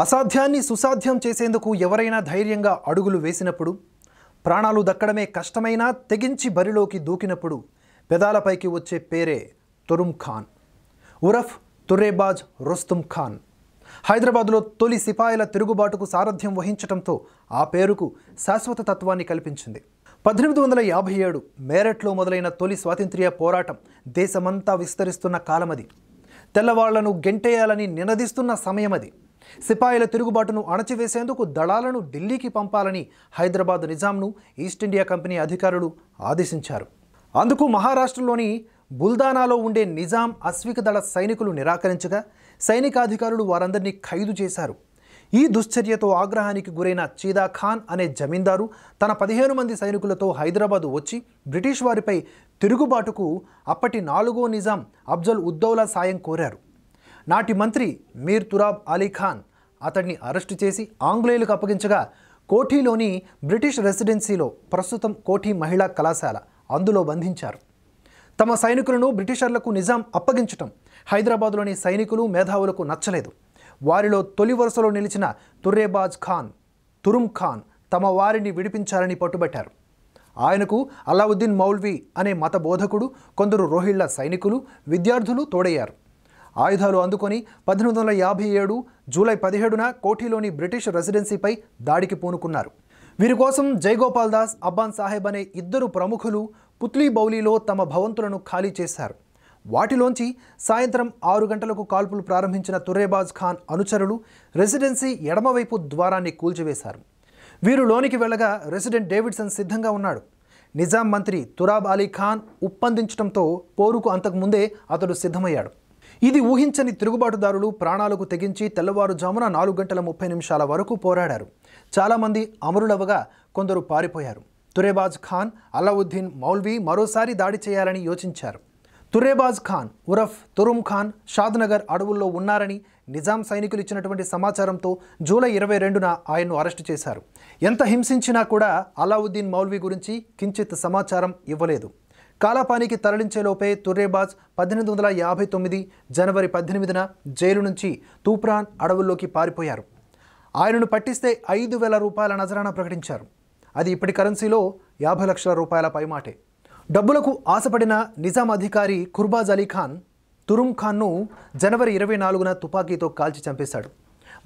అసాధ్యాన్ని సుసాధ్యం చేసేందుకు ఎవరైనా ధైర్యంగా అడుగులు వేసినప్పుడు ప్రాణాలు దక్కడమే కష్టమైనా తెగించి బరిలోకి దూకినప్పుడు పెదాలపైకి వచ్చే పేరే తురుమ్ ఖాన్ ఉరఫ్ తురేబాజ్ రుస్తుమ్ ఖాన్ హైదరాబాద్లో తొలి సిపాయిల తిరుగుబాటుకు సారథ్యం వహించటంతో ఆ పేరుకు శాశ్వత తత్వాన్ని కల్పించింది పద్దెనిమిది వందల యాభై ఏడు మేరట్లో మొదలైన తొలి స్వాతంత్ర్య పోరాటం దేశమంతా విస్తరిస్తున్న కాలమది తెల్లవాళ్లను గెంటేయాలని నినదిస్తున్న సమయమది సిపాయిల తిరుగుబాటును అణచివేసేందుకు దళాలను ఢిల్లీకి పంపాలని హైదరాబాద్ నిజాంను ఈస్ట్ ఇండియా కంపెనీ అధికారులు ఆదేశించారు అందుకు మహారాష్ట్రలోని బుల్దానాలో ఉండే నిజాం అశ్విక దళ సైనికులు నిరాకరించగా సైనికాధికారులు వారందరినీ ఖైదు చేశారు ఈ దుశ్చర్యతో ఆగ్రహానికి గురైన చీదా ఖాన్ అనే జమీందారు తన పదిహేను మంది సైనికులతో హైదరాబాదు వచ్చి బ్రిటిష్ వారిపై తిరుగుబాటుకు అప్పటి నాలుగో నిజాం అఫ్జల్ ఉద్దౌలా సాయం కోరారు నాటి మంత్రి మీర్ తురాబ్ అలీఖాన్ అతడిని అరెస్టు చేసి ఆంగ్లేయులకు అప్పగించగా కోఠీలోని బ్రిటిష్ రెసిడెన్సీలో ప్రస్తుతం కోఠీ మహిళా కళాశాల అందులో బంధించారు తమ సైనికులను బ్రిటిషర్లకు నిజాం అప్పగించటం హైదరాబాదులోని సైనికులు మేధావులకు నచ్చలేదు వారిలో తొలి వరుసలో నిలిచిన తుర్రేబాజ్ ఖాన్ తురుం ఖాన్ తమ వారిని విడిపించాలని పట్టుబట్టారు ఆయనకు అలావుద్దీన్ మౌల్వి అనే మత బోధకుడు కొందరు రోహిళ్ల సైనికులు విద్యార్థులు తోడయ్యారు ఆయుధాలు అందుకొని పద్దెనిమిది వందల యాభై ఏడు జూలై పదిహేడున కోఠీలోని బ్రిటిష్ రెసిడెన్సీపై దాడికి పూనుకున్నారు వీరి కోసం జైగోపాల్ దాస్ అబ్బాన్ సాహెబ్ అనే ఇద్దరు ప్రముఖులు పుత్లీ బౌలీలో తమ భవంతులను ఖాళీ చేశారు వాటిలోంచి సాయంత్రం ఆరు గంటలకు కాల్పులు ప్రారంభించిన తురేబాజ్ ఖాన్ అనుచరులు రెసిడెన్సీ ఎడమవైపు ద్వారాన్ని కూల్చివేశారు వీరు లోనికి వెళ్ళగా రెసిడెంట్ డేవిడ్సన్ సిద్ధంగా ఉన్నాడు నిజాం మంత్రి తురాబ్ అలీ ఖాన్ ఉప్పందించడంతో పోరుకు అంతకుముందే అతడు సిద్ధమయ్యాడు ఇది ఊహించని తిరుగుబాటుదారులు ప్రాణాలకు తెగించి తెల్లవారుజామున నాలుగు గంటల ముప్పై నిమిషాల వరకు పోరాడారు చాలామంది అమరులవగా కొందరు పారిపోయారు తురేబాజ్ ఖాన్ అలావుద్దీన్ మౌల్వీ మరోసారి దాడి చేయాలని యోచించారు తురేబాజ్ ఖాన్ ఉరఫ్ తురుమ్ ఖాన్ షాద్నగర్ అడవుల్లో ఉన్నారని నిజాం సైనికులు ఇచ్చినటువంటి సమాచారంతో జూలై ఇరవై రెండున ఆయన్ను అరెస్టు చేశారు ఎంత హింసించినా కూడా అలావుద్దీన్ మౌల్వీ గురించి కించిత్ సమాచారం ఇవ్వలేదు కాలాపానికి తరలించేలోపే తుర్రేబాజ్ పద్దెనిమిది వందల యాభై తొమ్మిది జనవరి పద్దెనిమిదిన జైలు నుంచి తూప్రాన్ అడవుల్లోకి పారిపోయారు ఆయనను పట్టిస్తే ఐదు వేల రూపాయల నజరాన ప్రకటించారు అది ఇప్పటి కరెన్సీలో యాభై లక్షల రూపాయల పైమాటే డబ్బులకు ఆశపడిన నిజాం అధికారి ఖుర్బాజ్ అలీ ఖాన్ తురుం ఖాన్ను జనవరి ఇరవై నాలుగున తుపాకీతో కాల్చి చంపేశాడు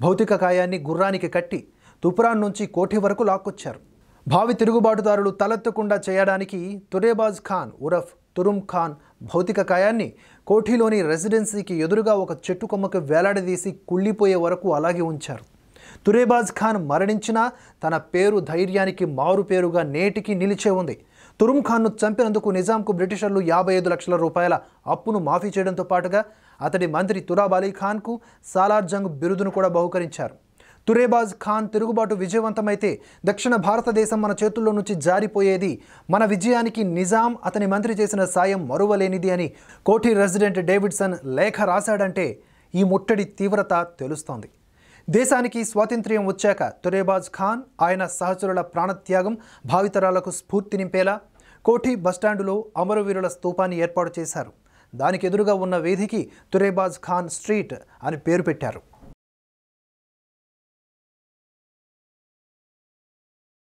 భౌతిక కాయాన్ని గుర్రానికి కట్టి తుపురాన్ నుంచి కోఠి వరకు లాక్కొచ్చారు భావి తిరుగుబాటుదారులు తలెత్తకుండా చేయడానికి తురేబాజ్ ఖాన్ ఉరఫ్ తురుమ్ ఖాన్ భౌతిక కాయాన్ని కోఠీలోని రెసిడెన్సీకి ఎదురుగా ఒక చెట్టు కొమ్మకి వేలాడదీసి కుళ్ళిపోయే వరకు అలాగే ఉంచారు తురేబాజ్ ఖాన్ మరణించినా తన పేరు ధైర్యానికి మారు పేరుగా నేటికి నిలిచే ఉంది తురుమ్ ఖాన్ను చంపినందుకు నిజాంకు బ్రిటిషర్లు యాభై ఐదు లక్షల రూపాయల అప్పును మాఫీ చేయడంతో పాటుగా అతడి మంత్రి తురాబ్ అలీ ఖాన్కు సాలార్జంగ్ బిరుదును కూడా బహుకరించారు తురేబాజ్ ఖాన్ తిరుగుబాటు విజయవంతమైతే దక్షిణ భారతదేశం మన చేతుల్లో నుంచి జారిపోయేది మన విజయానికి నిజాం అతని మంత్రి చేసిన సాయం మరువలేనిది అని కోఠి రెసిడెంట్ డేవిడ్సన్ లేఖ రాశాడంటే ఈ ముట్టడి తీవ్రత తెలుస్తోంది దేశానికి స్వాతంత్ర్యం వచ్చాక తురేబాజ్ ఖాన్ ఆయన సహచరుల ప్రాణత్యాగం భావితరాలకు స్ఫూర్తి నింపేలా కోఠి బస్టాండులో అమరవీరుల స్తూపాన్ని ఏర్పాటు చేశారు దానికి ఎదురుగా ఉన్న వేదికి తురేబాజ్ ఖాన్ స్ట్రీట్ అని పేరు పెట్టారు